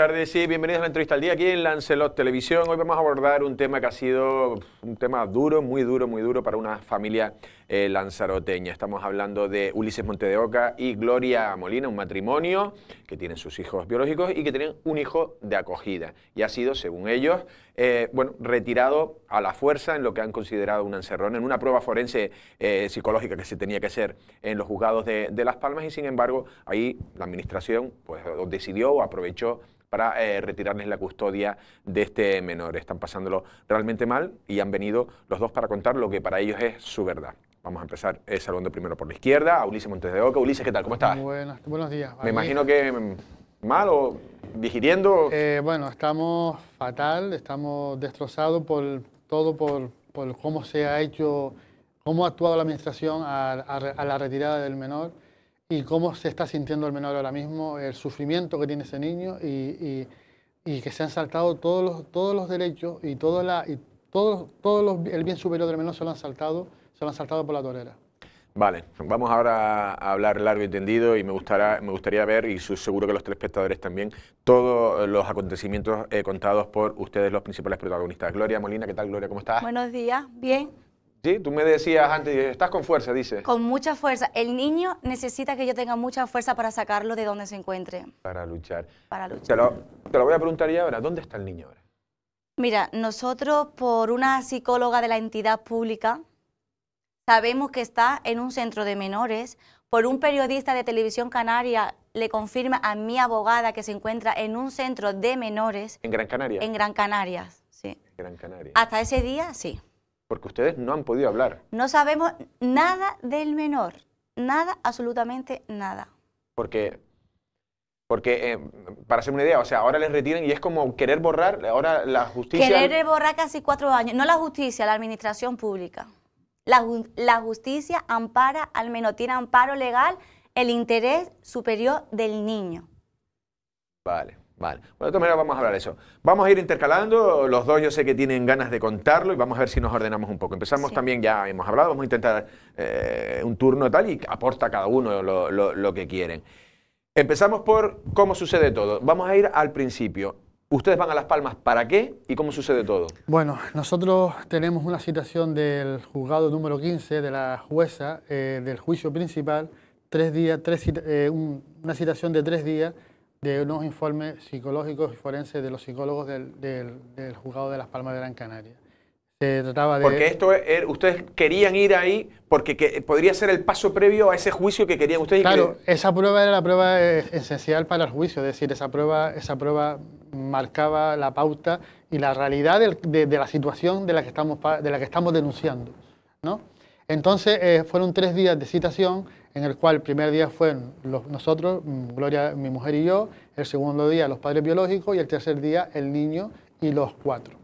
tardes y bienvenidos a la entrevista al día aquí en Lancelot Televisión. Hoy vamos a abordar un tema que ha sido un tema duro, muy duro, muy duro para una familia eh, lanzaroteña. Estamos hablando de Ulises Montedeoca y Gloria Molina, un matrimonio que tienen sus hijos biológicos y que tienen un hijo de acogida. Y ha sido, según ellos, eh, bueno, retirado a la fuerza en lo que han considerado un encerrón, en una prueba forense eh, psicológica que se tenía que hacer en los juzgados de, Las Palmas y, sin embargo, ahí la administración pues, decidió o aprovechó para retirarles la custodia de este menor. Están pasándolo realmente mal y han venido los dos para contar lo que para ellos es su verdad. Vamos a empezar eh, saludando primero por la izquierda a Ulises Montes de Oca. Ulises, ¿qué tal? ¿Cómo estás? Buenos, días. Me imagino que mm, mal o digiriendo. Eh, bueno, estamos fatal, estamos destrozados por todo, por, cómo se ha hecho, cómo ha actuado la administración a, la retirada del menor y cómo se está sintiendo el menor ahora mismo, el sufrimiento que tiene ese niño y, que se han saltado todos los, todos los derechos y, todo la, y el bien superior del menor se lo han saltado son saltado por la torera. Vale, vamos ahora a hablar largo y tendido y me, me gustaría ver, y seguro que los tres espectadores también, todos los acontecimientos eh, contados por ustedes, los principales protagonistas. Gloria Molina, ¿qué tal, Gloria? ¿Cómo estás? Buenos días, bien. Sí, tú me decías antes, estás con fuerza, dice. Con mucha fuerza. El niño necesita que yo tenga mucha fuerza para sacarlo de donde se encuentre. Para luchar. Para luchar. Te lo, te lo voy a preguntar ya ahora, ¿dónde está el niño ahora? Mira, nosotros por una psicóloga de la entidad pública, sabemos que está en un centro de menores, por un periodista de televisión canaria le confirma a mi abogada que se encuentra en un centro de menores. ¿En Gran Canaria? En Gran Canaria, sí. En Gran Canaria. Hasta ese día, sí. Porque ustedes no han podido hablar. No sabemos nada del menor, nada, absolutamente nada. Porque, porque eh, para hacer una idea, o sea, ahora les retiran y es como querer borrar ahora la justicia. Querer borrar casi cuatro años, no la justicia, la administración pública. La, justicia ampara, al menos tiene amparo legal, el interés superior del niño. Vale. Vale. Bueno, de todas maneras vamos a hablar de eso. Vamos a ir intercalando, los dos yo sé que tienen ganas de contarlo y vamos a ver si nos ordenamos un poco. Empezamos también, ya hemos hablado, vamos a intentar eh, un turno tal y aporta cada uno lo que quieren. Empezamos por cómo sucede todo. Vamos a ir al principio. Ustedes van a Las Palmas, ¿para qué y cómo sucede todo? Bueno, nosotros tenemos una citación del juzgado número 15 de la jueza eh, del juicio principal, tres días, tres, eh, una citación de tres días de unos informes psicológicos y forenses de los psicólogos del juzgado de Las Palmas de Gran Canaria. Porque esto, er, ustedes querían ir ahí porque podría ser el paso previo a ese juicio que querían ustedes. Claro, esa prueba era la prueba eh, esencial para el juicio, es decir, esa prueba, esa prueba marcaba la pauta y la realidad de, la situación de la que estamos, de la que estamos denunciando. ¿no? Entonces eh, fueron tres días de citación, en el cual el primer día fueron nosotros, mm, Gloria, mi mujer y yo, el segundo día los padres biológicos y el tercer día el niño y los cuatro.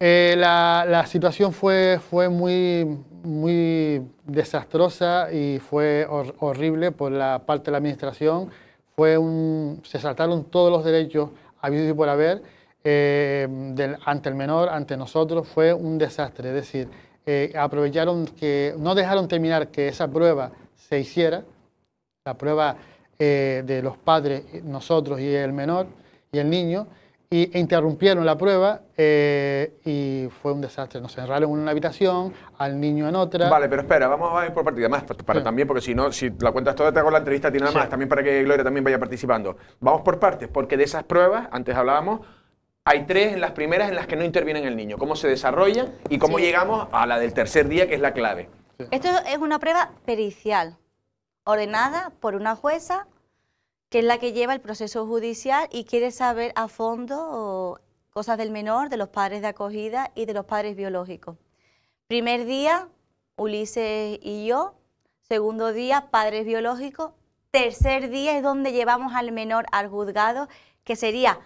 Eh, la, situación fue, muy, muy desastrosa y fue horrible por la parte de la administración. Fue se saltaron todos los derechos habidos y por haber eh, ante el menor, ante nosotros. Fue un desastre. Es decir, eh, aprovecharon que no dejaron terminar que esa prueba se hiciera, la prueba de los padres, nosotros y el menor y el niño y, interrumpieron la prueba eh, y fue un desastre. Nos encerraron en una habitación, al niño en otra. Vale, pero espera, vamos a ir por partida más para, también, porque si no, si la cuentas toda, te hago la entrevista a nada más, también para que Gloria también vaya participando. Vamos por partes, porque de esas pruebas, antes hablábamos, hay tres en las primeras en las que no intervienen el niño. ¿Cómo se desarrolla y cómo llegamos a la del tercer día, que es la clave? Esto es una prueba pericial, ordenada por una jueza que es la que lleva el proceso judicial y quiere saber a fondo cosas del menor, de los padres de acogida y de los padres biológicos. Primer día, Ulises y yo. Segundo día, padres biológicos. Tercer día es donde llevamos al menor al juzgado, que sería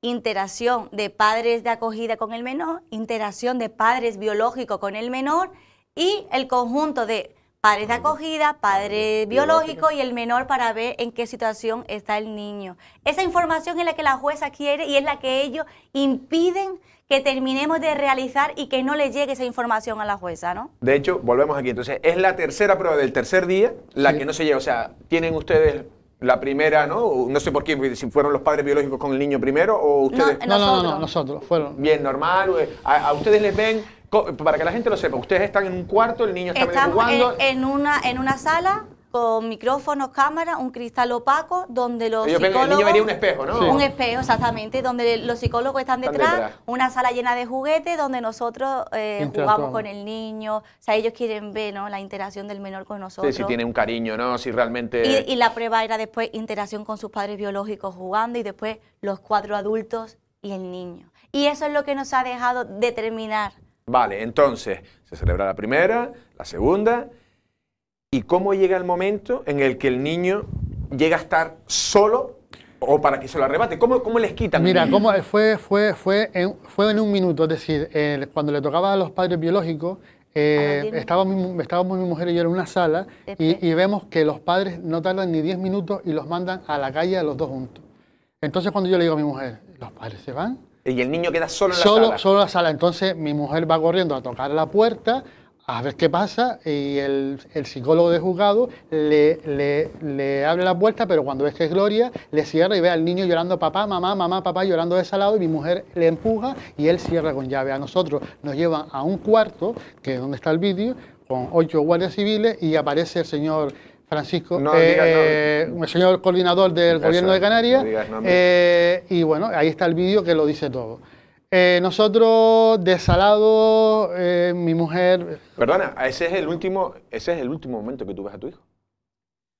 interacción de padres de acogida con el menor, interacción de padres biológicos con el menor y el conjunto de padres de acogida, padre biológico y el menor para ver en qué situación está el niño. Esa información es la que la jueza quiere y es la que ellos impiden que terminemos de realizar y que no le llegue esa información a la jueza, ¿no? De hecho, volvemos aquí. Entonces, es la tercera prueba del tercer día la que no se llega. O sea, tienen ustedes la primera, ¿no? No sé por qué, si fueron los padres biológicos con el niño primero o ustedes. No, no, no, nosotros fueron. Bien, normal. a, ustedes les ven para que la gente lo sepa, ustedes están en un cuarto, el niño está jugando. En, en, una, en una sala con micrófonos, cámara un cristal opaco donde los psicólogos... El niño un espejo, ¿no? Un espejo, exactamente, donde los psicólogos están detrás, una sala llena de juguetes donde nosotros eh, jugamos con el niño, o sea, ellos quieren ver ¿no? la interacción del menor con nosotros. Sí, si tiene un cariño, ¿no? Si realmente... y la prueba era después interacción con sus padres biológicos jugando y después los cuatro adultos y el niño. Y eso es lo que nos ha dejado determinar Vale, entonces se celebra la primera, la segunda, y cómo llega el momento en el que el niño llega a estar solo o para que se lo arrebate. ¿Cómo, les quitan? Mira, mm. cómo fue, fue, fue, en, un minuto, es decir, cuando le tocaba a los padres biológicos, eh, ah, estábamos, mi mujer y yo en una sala y, y, vemos que los padres no tardan ni 10 minutos y los mandan a la calle a los dos juntos. Entonces cuando yo le digo a mi mujer, los padres se van, y el niño queda solo en la sala. Solo en la sala. Entonces mi mujer va corriendo a tocar la puerta, a ver qué pasa, y el, psicólogo de juzgado le, le, abre la puerta, pero cuando ves que es Gloria, le cierra y ve al niño llorando, papá, mamá, mamá, papá, llorando de lado y mi mujer le empuja y él cierra con llave. A nosotros nos llevan a un cuarto, que es donde está el vídeo, con ocho guardias civiles, y aparece el señor Francisco, no, el eh, señor coordinador del gobierno de Canarias. Eh, y bueno, ahí está el vídeo que lo dice todo. Eh, nosotros, desalado, mi mujer. Perdona, ese es el último, ese es el último momento que tú ves a tu hijo.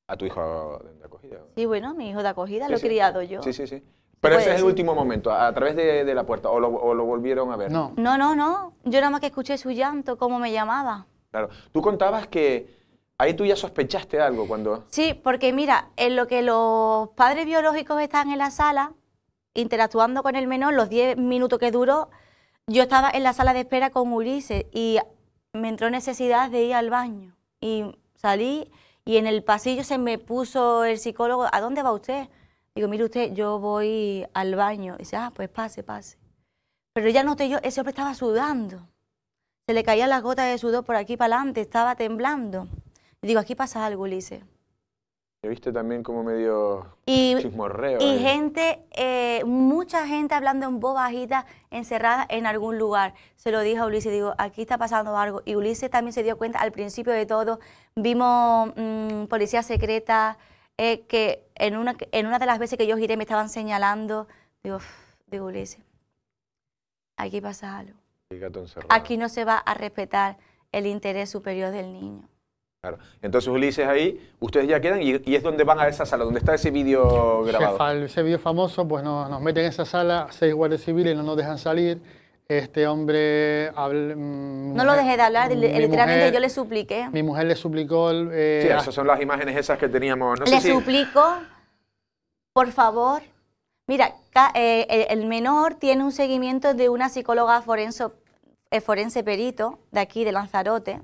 A tu hijo de acogida. Sí, bueno, mi hijo de acogida lo he criado yo. Sí, sí, sí. Pero ese es el último momento, a, través de, la puerta, o lo, volvieron a ver. No. no, no, no. Yo nada más que escuché su llanto, cómo me llamaba. Claro. Tú contabas que Ahí tú ya sospechaste algo cuando... Sí, porque mira, en lo que los padres biológicos estaban en la sala, interactuando con el menor, los 10 minutos que duró, yo estaba en la sala de espera con Ulises y me entró necesidad de ir al baño. Y salí y en el pasillo se me puso el psicólogo, ¿a dónde va usted? Digo, mire usted, yo voy al baño. Y dice, ah, pues pase, pase. Pero ya noté yo, ese hombre estaba sudando. Se le caían las gotas de sudor por aquí para adelante, estaba temblando digo, aquí pasa algo, Ulises. viste también como medio y, chismorreo. Y gente, eh, mucha gente hablando en voz bajita, encerrada en algún lugar. Se lo dije a Ulises, digo, aquí está pasando algo. Y Ulises también se dio cuenta al principio de todo. Vimos mm, policía secreta, eh, que en una, en una de las veces que yo giré me estaban señalando. Digo, digo Ulises, aquí pasa algo. Aquí no se va a respetar el interés superior del niño. Claro. Entonces Ulises ahí, ustedes ya quedan y, es donde van a esa sala, donde está ese vídeo grabado. Ese, ese vídeo famoso, pues nos, nos, meten en esa sala, seis guardias civiles no nos dejan salir. Este hombre... Mm, no lo dejé de hablar, literalmente yo le supliqué. Mi mujer le suplicó... Eh, sí, esas son las imágenes esas que teníamos. le suplico, por favor. Mira, eh, el menor tiene un seguimiento de una psicóloga eh, forense perito de aquí, de Lanzarote,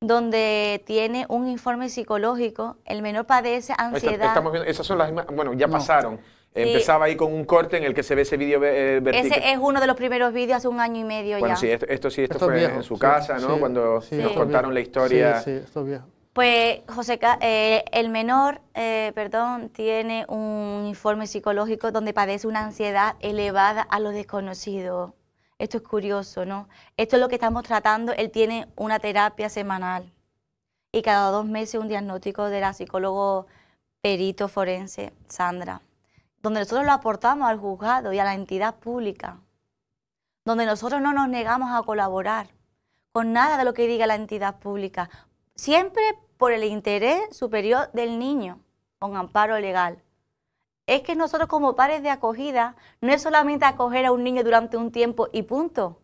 donde tiene un informe psicológico, el menor padece ansiedad. Estamos viendo, esas son las bueno, ya pasaron. Empezaba ahí con un corte en el que se ve ese vídeo eh, Ese es uno de los primeros vídeos hace un año y medio bueno, ya. sí, esto, sí, esto, fue en su casa, ¿no? Cuando nos contaron la historia. Sí, esto Pues José, eh, el menor, eh, perdón, tiene un informe psicológico donde padece una ansiedad elevada a lo desconocido esto es curioso, ¿no? Esto es lo que estamos tratando. Él tiene una terapia semanal y cada dos meses un diagnóstico de la psicólogo perito forense, Sandra, donde nosotros lo aportamos al juzgado y a la entidad pública, donde nosotros no nos negamos a colaborar con nada de lo que diga la entidad pública, siempre por el interés superior del niño, con amparo legal es que nosotros como padres de acogida no es solamente acoger a un niño durante un tiempo y punto.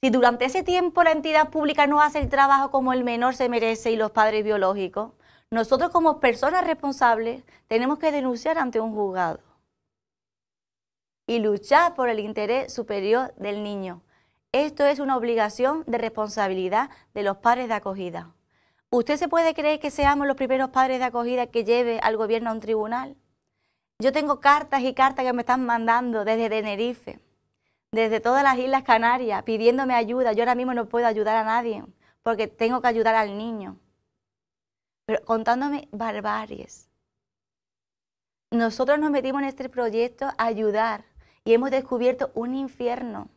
Si durante ese tiempo la entidad pública no hace el trabajo como el menor se merece y los padres biológicos, nosotros como personas responsables tenemos que denunciar ante un juzgado y luchar por el interés superior del niño. Esto es una obligación de responsabilidad de los padres de acogida. ¿Usted se puede creer que seamos los primeros padres de acogida que lleve al gobierno a un tribunal? Yo tengo cartas y cartas que me están mandando desde Tenerife, desde todas las Islas Canarias, pidiéndome ayuda. Yo ahora mismo no puedo ayudar a nadie porque tengo que ayudar al niño. Pero contándome barbaries. Nosotros nos metimos en este proyecto a ayudar y hemos descubierto un infierno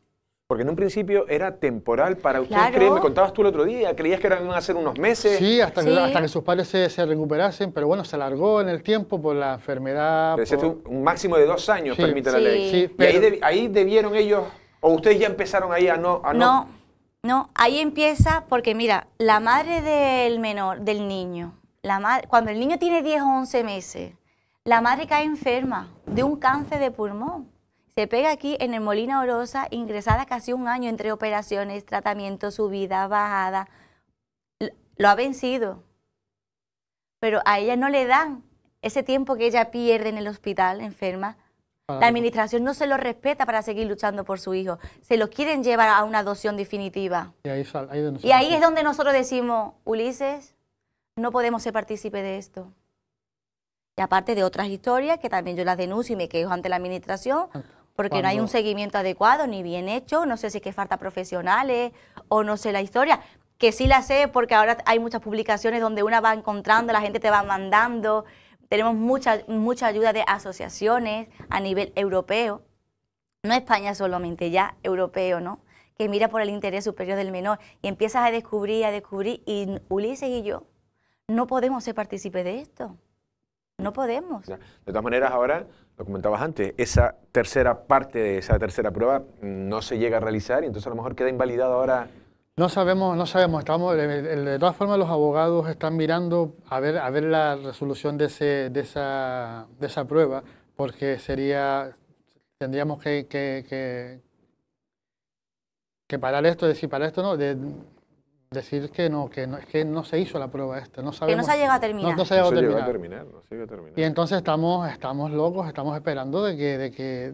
porque en un principio era temporal para usted. me contabas tú el otro día, creías que eran a ser unos meses. Sí, hasta, Que, sus padres se, recuperasen, pero bueno, se alargó en el tiempo por la enfermedad. Un, máximo de dos años, permítanme permite Y ahí, ahí, debieron ellos, o ustedes ya empezaron ahí a no... no, no, ahí empieza porque mira, la madre del menor, del niño, la madre, cuando el niño tiene 10 o 11 meses, la madre cae enferma de un cáncer de pulmón. Se pega aquí en el Molina Orosa, ingresada casi un año entre operaciones, tratamiento, subida, bajada. Lo ha vencido. Pero a ella no le dan ese tiempo que ella pierde en el hospital, enferma. La administración no se lo respeta para seguir luchando por su hijo. Se lo quieren llevar a una adopción definitiva. Y ahí, es donde nosotros decimos, Ulises, no podemos ser partícipe de esto. Y aparte de otras historias que también yo las denuncio y me quejo ante la administración, porque no hay un seguimiento adecuado ni bien hecho, no sé si es que falta profesionales o no sé la historia, que sí la sé porque ahora hay muchas publicaciones donde una va encontrando, la gente te va mandando, tenemos mucha, mucha ayuda de asociaciones a nivel europeo, no España solamente, ya europeo, ¿no? Que mira por el interés superior del menor y empiezas a descubrir, a descubrir, y Ulises y yo no podemos ser partícipes de esto. No podemos. De todas maneras, ahora, lo comentabas antes, esa tercera parte de esa tercera prueba no se llega a realizar y entonces a lo mejor queda invalidado ahora. No sabemos, no sabemos. Estamos, de todas formas, los abogados están mirando a ver, a ver la resolución de, ese, de, esa, de esa prueba, porque sería, tendríamos que, que, que, parar esto, decir, para esto no, de, decir que no, que no, que no se hizo la prueba esta, no Que no se ha llegado a terminar. Y entonces estamos, estamos locos, estamos esperando de que, de que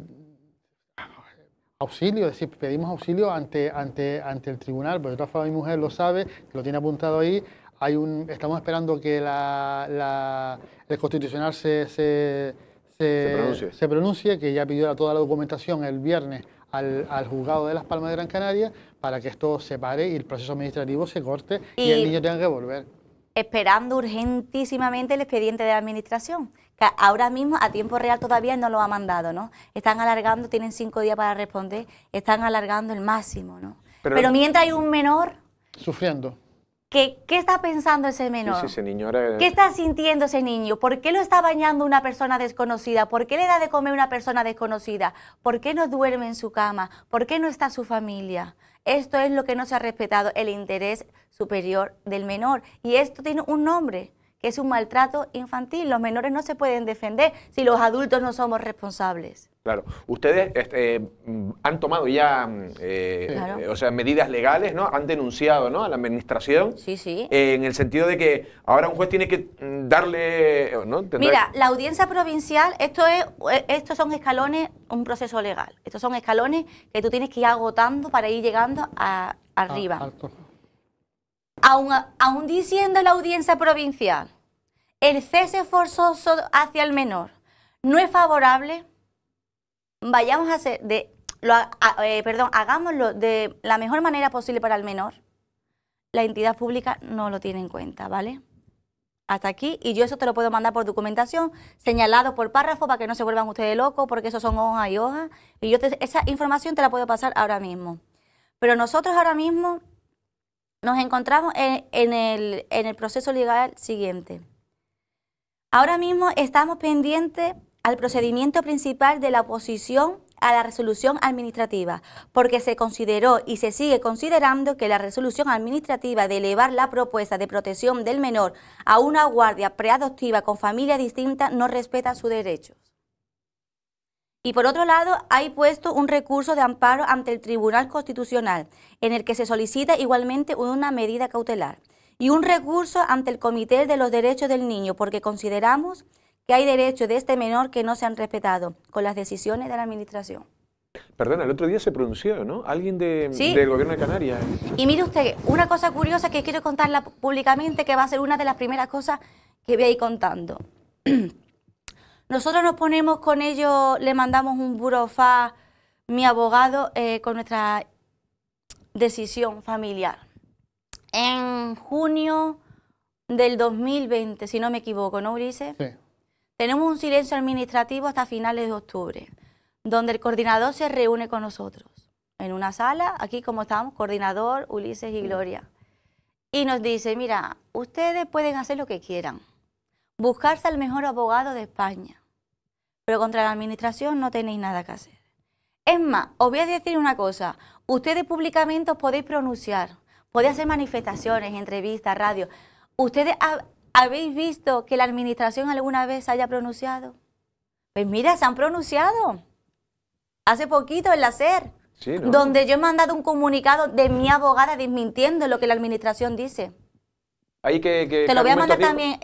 auxilio, es decir, pedimos auxilio ante, ante, ante el tribunal, porque otra mi mujer lo sabe, lo tiene apuntado ahí, hay un, estamos esperando que la, el constitucional se, se, se pronuncie, que ya pidió toda la documentación el viernes al, juzgado de Las Palmas de Gran Canaria para que esto se pare y el proceso administrativo se corte y, el niño tenga que volver. Esperando urgentísimamente el expediente de la administración, que ahora mismo a tiempo real todavía no lo ha mandado, ¿no? Están alargando, tienen cinco días para responder, están alargando el máximo, ¿no? Pero mientras hay un menor... Sufriendo. ¿Qué, está pensando ese menor? ¿Qué está sintiendo ese niño? ¿Por qué lo está bañando una persona desconocida? ¿Por qué le da de comer una persona desconocida? ¿Por qué no duerme en su cama? ¿Por qué no está su familia? Esto es lo que no se ha respetado, el interés superior del menor. Y esto tiene un nombre, que es un maltrato infantil. Los menores no se pueden defender si los adultos no somos responsables. Claro, ustedes este, mm, han tomado ya mm, eh, eh, o sea, medidas legales, ¿no? Han denunciado a la administración. Sí, sí. Eh, en el sentido de que ahora un juez tiene que mm, darle. Mira, la audiencia provincial, esto es, estos son escalones, un proceso legal. Estos son escalones que tú tienes que ir agotando para ir llegando a, arriba. Ah, Aún diciendo la audiencia provincial, el cese forzoso hacia el menor no es favorable, vayamos a hacer, de, eh, perdón, hagámoslo de la mejor manera posible para el menor, la entidad pública no lo tiene en cuenta, ¿vale? Hasta aquí, y yo eso te lo puedo mandar por documentación, señalado por párrafo, para que no se vuelvan ustedes locos, porque eso son hojas y hojas, y yo esa información te la puedo pasar ahora mismo. Pero nosotros ahora mismo nos encontramos en, el, el proceso legal siguiente. Ahora mismo estamos pendientes al procedimiento principal de la oposición a la resolución administrativa, porque se consideró y se sigue considerando que la resolución administrativa de elevar la propuesta de protección del menor a una guardia preadoptiva con familia distinta no respeta sus derechos. Y por otro lado, hay puesto un recurso de amparo ante el Tribunal Constitucional, en el que se solicita igualmente una medida cautelar, y un recurso ante el Comité de los Derechos del Niño, porque consideramos que hay derechos de este menor que no se han respetado con las decisiones de la Administración. Perdona, el otro día se pronunció, ¿no? Alguien de, del gobierno de Canarias. Y mire usted, una cosa curiosa que quiero contarla públicamente, que va a ser una de las primeras cosas que voy a ir contando. Nosotros nos ponemos con ellos, le mandamos un burofá, mi abogado, eh, con nuestra decisión familiar. En junio del 2020, si no me equivoco, ¿no, Ulises? Sí. Tenemos un silencio administrativo hasta finales de octubre, donde el coordinador se reúne con nosotros en una sala, aquí como estamos, coordinador, Ulises y Gloria. Y nos dice, mira, ustedes pueden hacer lo que quieran, buscarse al mejor abogado de España, contra la administración no tenéis nada que hacer. Es más, os voy a decir una cosa, ustedes públicamente podéis pronunciar, podéis hacer manifestaciones, entrevistas, radio. ¿Ustedes habéis visto que la administración alguna vez haya pronunciado? Pues mira, se han pronunciado. Hace poquito en la SER, donde yo he mandado un comunicado de mi abogada desmintiendo lo que la administración dice que, Te lo voy a mandar también.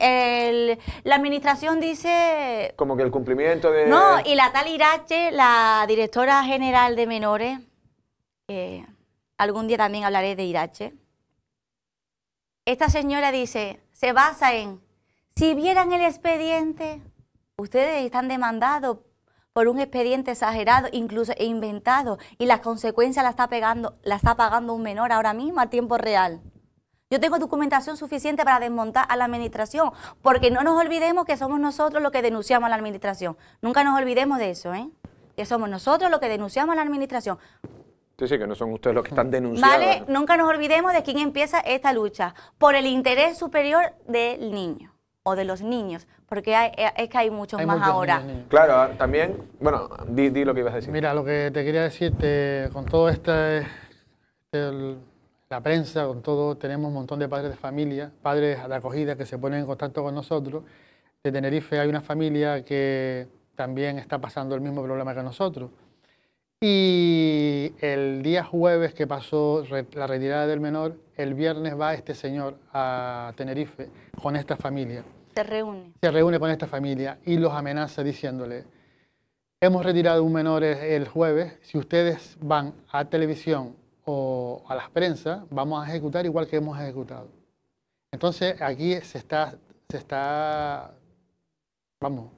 la administración dice... Como que el cumplimiento de... No, y la tal Irache, la directora general de menores, eh, algún día también hablaré de Irache. Esta señora dice, se basa en, si vieran el expediente, ustedes están demandados por un expediente exagerado, incluso inventado, y las consecuencias la está, pegando, la está pagando un menor ahora mismo a tiempo real. Yo tengo documentación suficiente para desmontar a la administración, porque no nos olvidemos que somos nosotros los que denunciamos a la administración. Nunca nos olvidemos de eso, ¿eh? Que somos nosotros los que denunciamos a la administración. Sí, sí, que no son ustedes los que están denunciando. Vale, nunca nos olvidemos de quién empieza esta lucha, por el interés superior del niño o de los niños, porque eh, es que hay muchos más ahora. Claro, ah, también, bueno, di, lo que ibas a decir. Mira, lo que te quería decirte con todo este, este la prensa, con todo, tenemos un montón de padres de familia, padres de acogida que se ponen en contacto con nosotros. De Tenerife hay una familia que también está pasando el mismo problema que nosotros. Y el día jueves que pasó la retirada del menor, el viernes va este señor a Tenerife con esta familia. Se reúne. Se reúne con esta familia y los amenaza diciéndole, hemos retirado un menor el jueves, si ustedes van a televisión o a las prensas, vamos a ejecutar igual que hemos ejecutado. Entonces aquí se está, se está vamos,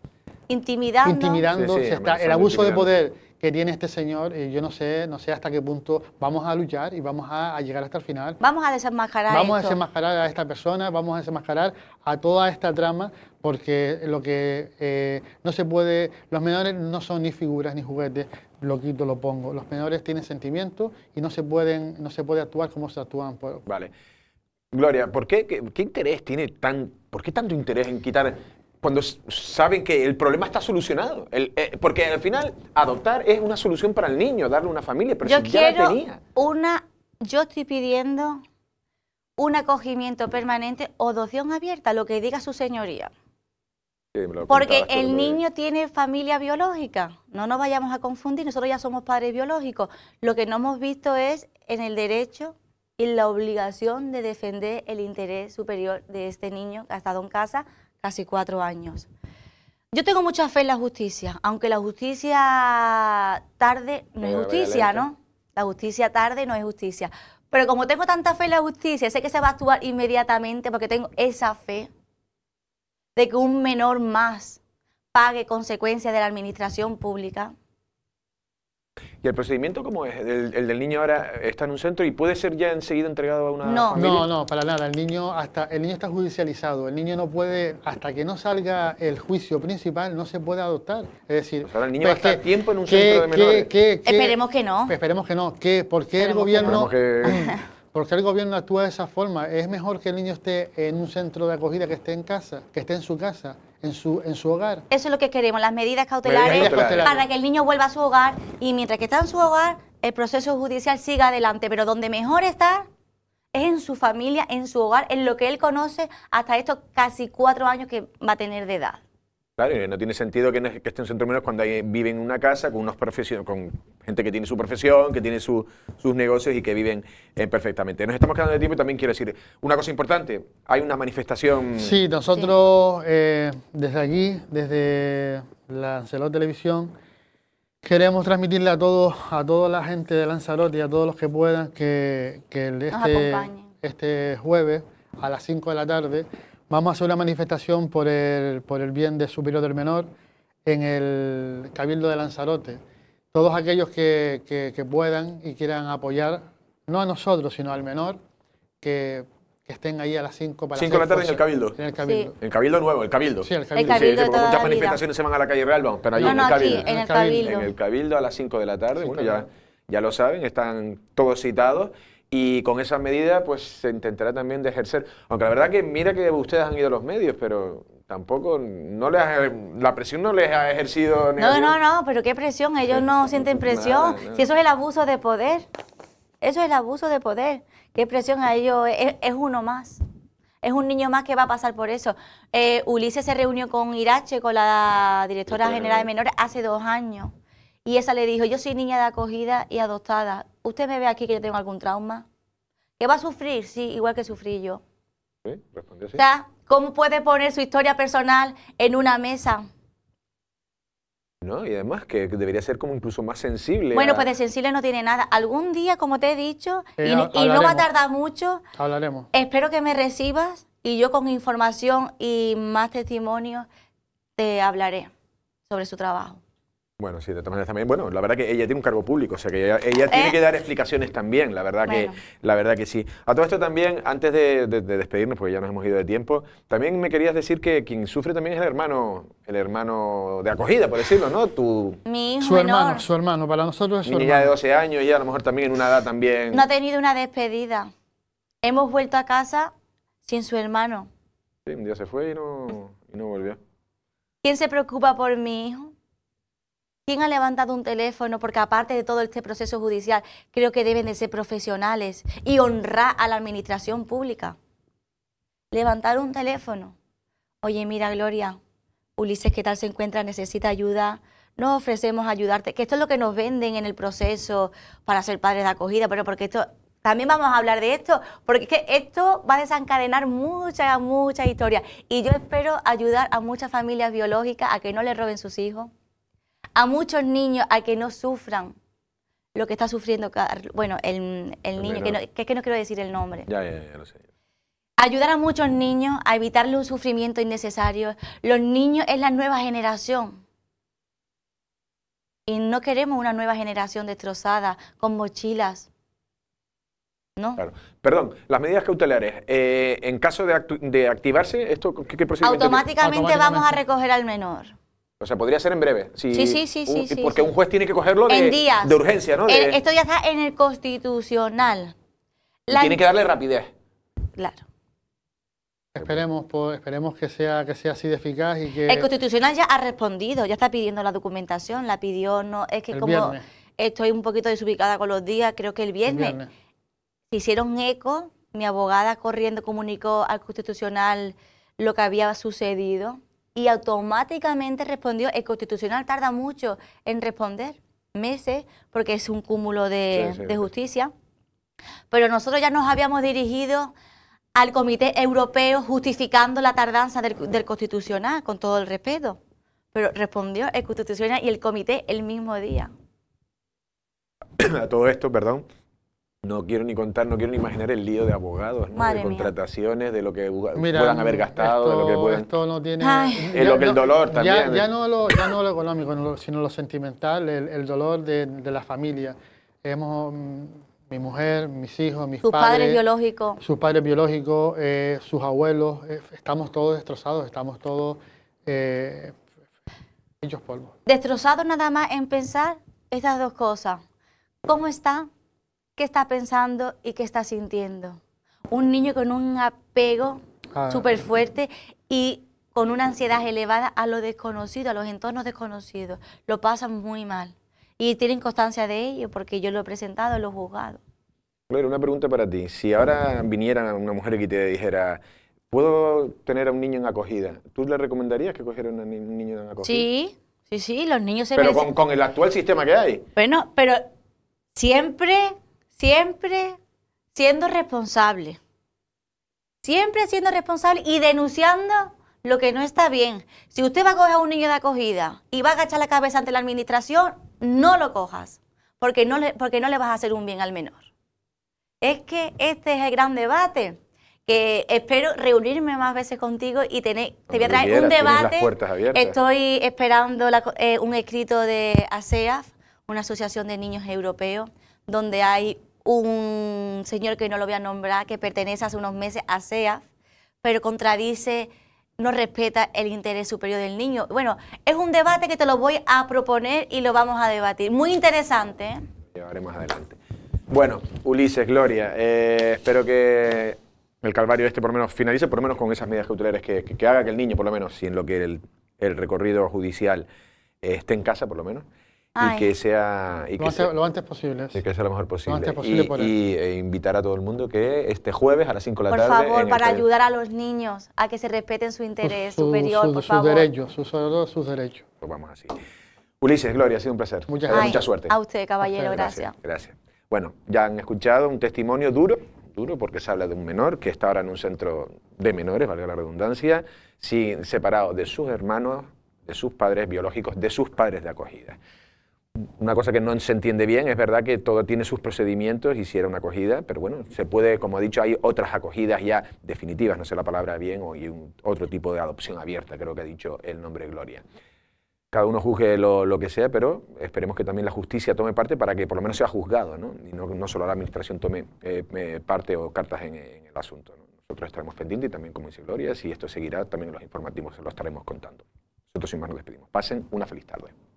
intimidando, intimidando el abuso de poder que tiene este señor, eh, yo no sé, no sé hasta qué punto vamos a luchar y vamos a, llegar hasta el final. Vamos a desenmascarar Vamos a desenmascarar a esta persona, vamos a desenmascarar a toda esta trama, porque lo que eh, no se puede, los menores no son ni figuras ni juguetes, lo quito, lo pongo. Los menores tienen sentimientos y no se, pueden, no se puede actuar como se actúan. Pues. Vale. Gloria, ¿por qué, qué, interés tiene tan, por qué tanto interés en quitar cuando saben que el problema está solucionado? Eh, porque al final adoptar es una solución para el niño, darle una familia, pero yo quiero Una, yo estoy pidiendo un acogimiento permanente o adopción abierta, lo que diga su señoría. Porque el niño tiene familia biológica, no nos vayamos a confundir, nosotros ya somos padres biológicos. Lo que no hemos visto es en el derecho y la obligación de defender el interés superior de este niño que ha estado en casa casi cuatro años. Yo tengo mucha fe en la justicia, aunque la justicia tarde no es justicia, ¿no? La justicia tarde no es justicia. Pero como tengo tanta fe en la justicia, sé que se va a actuar inmediatamente porque tengo esa fe, de que un menor más pague consecuencias de la administración pública. ¿Y el procedimiento cómo es? El, del niño ahora está en un centro y puede ser ya enseguida entregado a una no. No, no, para nada. El niño, hasta, el niño está judicializado. El niño no puede, hasta que no salga el juicio principal, no se puede adoptar. Es decir... O el niño pues, a tiempo en un centro de menores. esperemos que no. Esperemos que no. ¿Qué? ¿Por qué el gobierno... porque el gobierno actúa de esa forma? Es mejor que el niño esté en un centro de acogida que esté en casa, que esté en su casa, en su, en su hogar. Eso es lo que queremos, las medidas cautelares, medidas cautelares. para que el niño vuelva a su hogar y mientras que está en su hogar, el proceso judicial siga adelante, pero donde mejor está es en su familia, en su hogar, en lo que él conoce hasta estos casi cuatro años que va a tener de edad. Claro, eh, no tiene sentido que, estén que centro menos cuando viven en una casa con unos con gente que tiene su profesión, que tiene sus negocios y que viven eh, perfectamente. Nos estamos quedando de tiempo y también quiero decir una cosa importante. Hay una manifestación. Sí, nosotros eh, desde aquí, desde Lanzarote Televisión, queremos transmitirle a todos, a toda la gente de Lanzarote y a todos los que puedan que, que este, este jueves a las 5 de la tarde Vamos a hacer una manifestación por el, por el bien de su piloto del menor en el Cabildo de Lanzarote. Todos aquellos que, que, puedan y quieran apoyar, no a nosotros, sino al menor, que que estén ahí a las 5 para 5 de la tarde en el Cabildo. En el Cabildo. Cabildo nuevo, el Cabildo. Sí, el Cabildo. El sí, muchas manifestaciones se van a la calle Real, vamos, pero ahí en, no, el aquí, en, el Cabildo. En el Cabildo a las 5 de la tarde, bueno, ya, ya lo saben, están todos citados. Y con esa medida, pues se intentará también de ejercer. Aunque la verdad que mira que ustedes han ido a los medios, pero tampoco no les la presión no les ha ejercido. no, no, no, pero qué presión. Ellos no sienten presión. Si eso es el abuso de poder, eso es el abuso de poder. Qué presión a ellos. es, uno más. Es un niño más que va a pasar por eso. Eh, Ulises se reunió con Irache, con la directora general de menores, hace dos años. Y esa le dijo, yo soy niña de acogida y adoptada. ¿Usted me ve aquí que yo tengo algún trauma? ¿Que va a sufrir? Sí, igual que sufrí yo. Sí, ¿cómo puede poner su historia personal en una mesa? No, y además que debería ser como incluso más sensible. Bueno, pues de sensible no tiene nada. Algún día, como te he dicho, eh, y, y no va a tardar mucho. Hablaremos. Espero que me recibas y yo con información y más testimonios te hablaré sobre su trabajo. Bueno, sí, de todas maneras también. Bueno, la verdad que ella tiene un cargo público, o sea que ella, eh. tiene que dar explicaciones también, la verdad, que, la verdad que sí. A todo esto también, antes de, despedirnos, porque ya nos hemos ido de tiempo, también me querías decir que quien sufre también es el hermano, el hermano de acogida, por decirlo, ¿no? Tu... Mi hijo Su hermano, su hermano, para nosotros es su hermano niña de 12 años, y a lo mejor también en una edad también... No ha tenido una despedida. Hemos vuelto a casa sin su hermano. Sí, un día se fue y no, y no volvió. ¿Quién se preocupa por mi hijo? quién ha levantado un teléfono, porque aparte de todo este proceso judicial, creo que deben de ser profesionales y honrar a la administración pública. Levantar un teléfono. Oye, mira, Gloria, Ulises, ¿qué tal se encuentra? ¿Necesita ayuda? Nos ofrecemos ayudarte, que esto es lo que nos venden en el proceso para ser padres de acogida, pero porque esto también vamos a hablar de esto, porque es que esto va a desencadenar muchas, muchas historias. Y yo espero ayudar a muchas familias biológicas a que no le roben sus hijos, a muchos niños a que no sufran lo que está sufriendo, bueno, el, niño, que, no, es que no quiero decir el nombre. Ayudar a muchos niños a evitarle un sufrimiento innecesario. Los niños es la nueva generación. Y no queremos una nueva generación destrozada, con mochilas. ¿No? Perdón, las medidas cautelares, eh, en caso de, de activarse, ¿esto qué, procedimiento Automáticamente vamos a recoger al menor. O sea, podría ser en breve. sí, sí, sí, Porque un juez tiene que cogerlo de, de urgencia, ¿no? esto ya está en el constitucional. tiene que darle rapidez. Claro. Esperemos, esperemos que sea que sea así de eficaz y que el constitucional ya ha respondido, ya está pidiendo la documentación, la pidió no es que como estoy un poquito desubicada con los días, creo que el viernes, el viernes. hicieron eco, mi abogada corriendo comunicó al constitucional lo que había sucedido y automáticamente respondió. El constitucional tarda mucho en responder, meses, porque es un cúmulo de, justicia. Pero nosotros ya nos habíamos dirigido al Comité Europeo justificando la tardanza del, del constitucional, con todo el respeto. Pero respondió el constitucional y el comité el mismo día. A todo esto, perdón, no quiero ni contar, no quiero ni imaginar el lío de abogados, de contrataciones, de lo que puedan haber gastado, de lo que pueden... Esto no tiene... Es eh, lo que el dolor también. Eh. Ya, no, lo, económico, sino lo sentimental, el, dolor de, la familia. Hemos, mm, mi mujer, mis hijos, mis sus padres... biológicos. Sus padres biológicos, eh, sus abuelos, estamos todos destrozados, estamos todos eh, hechos polvo. Destrozados nada más en pensar estas dos cosas. ¿Cómo está qué está pensando y qué está sintiendo. Un niño con un apego ah. súper fuerte y con una ansiedad elevada a lo desconocido, a los entornos desconocidos. Lo pasan muy mal. Y tienen constancia de ello porque yo lo he presentado, lo he juzgado. Claro, una pregunta para ti. Si ahora viniera una mujer que te dijera, ¿puedo tener a un niño en acogida? ¿Tú le recomendarías que cogiera a un niño en acogida? Sí, sí, sí, los niños se Pero con el actual sistema que hay. Bueno, pero siempre Siempre siendo responsable. Siempre siendo responsable y denunciando lo que no está bien. Si usted va a coger a un niño de acogida y va a agachar la cabeza ante la administración, no lo cojas, porque no le, porque no le vas a hacer un bien al menor. Es que este es el gran debate. Que espero reunirme más veces contigo y tener, te voy a traer un debate. Estoy esperando eh, un escrito de ASEAF, una asociación de niños europeos, donde hay un señor que no lo voy a nombrar, que pertenece hace unos meses a SEAF, pero contradice, no respeta el interés superior del niño. Bueno, es un debate que te lo voy a proponer y lo vamos a debatir. Muy interesante. ¿eh? más adelante. Bueno, Ulises, Gloria, eh, espero que el calvario este por lo menos finalice, por lo menos con esas medidas cautelares que, haga que el niño, por lo menos, si en lo que el, el recorrido judicial eh, esté en casa, por lo menos y que sea... lo, antes, posible. Y que sea lo mejor posible. y, y eh, invitar a todo el mundo que este jueves a las 5 de la tarde... Por favor, para ayudar a los niños a que se respeten su interés superior, por sus Derechos, sus, derechos. Pues vamos así. Ulises, Gloria, ha sido un placer. Muchas gracias. mucha suerte. A usted, caballero, gracias. Gracias. Bueno, ya han escuchado un testimonio duro, duro porque se habla de un menor que está ahora en un centro de menores, valga la redundancia, sin, separado de sus hermanos, de sus padres biológicos, de sus padres de acogida una cosa que no se entiende bien, es verdad que todo tiene sus procedimientos y si era una acogida, pero bueno, se puede, como he dicho, hay otras acogidas ya definitivas, no sé la palabra bien, o y otro tipo de adopción abierta, creo que ha dicho el nombre Gloria. Cada uno juzgue lo, lo, que sea, pero esperemos que también la justicia tome parte para que por lo menos sea juzgado, ¿no? Y no, solo la administración tome eh, eh, parte o cartas en, el asunto. Nosotros estaremos pendientes y también, como dice Gloria, si esto seguirá, también los informativos se lo estaremos contando. Nosotros sin más nos despedimos. Pasen una feliz tarde.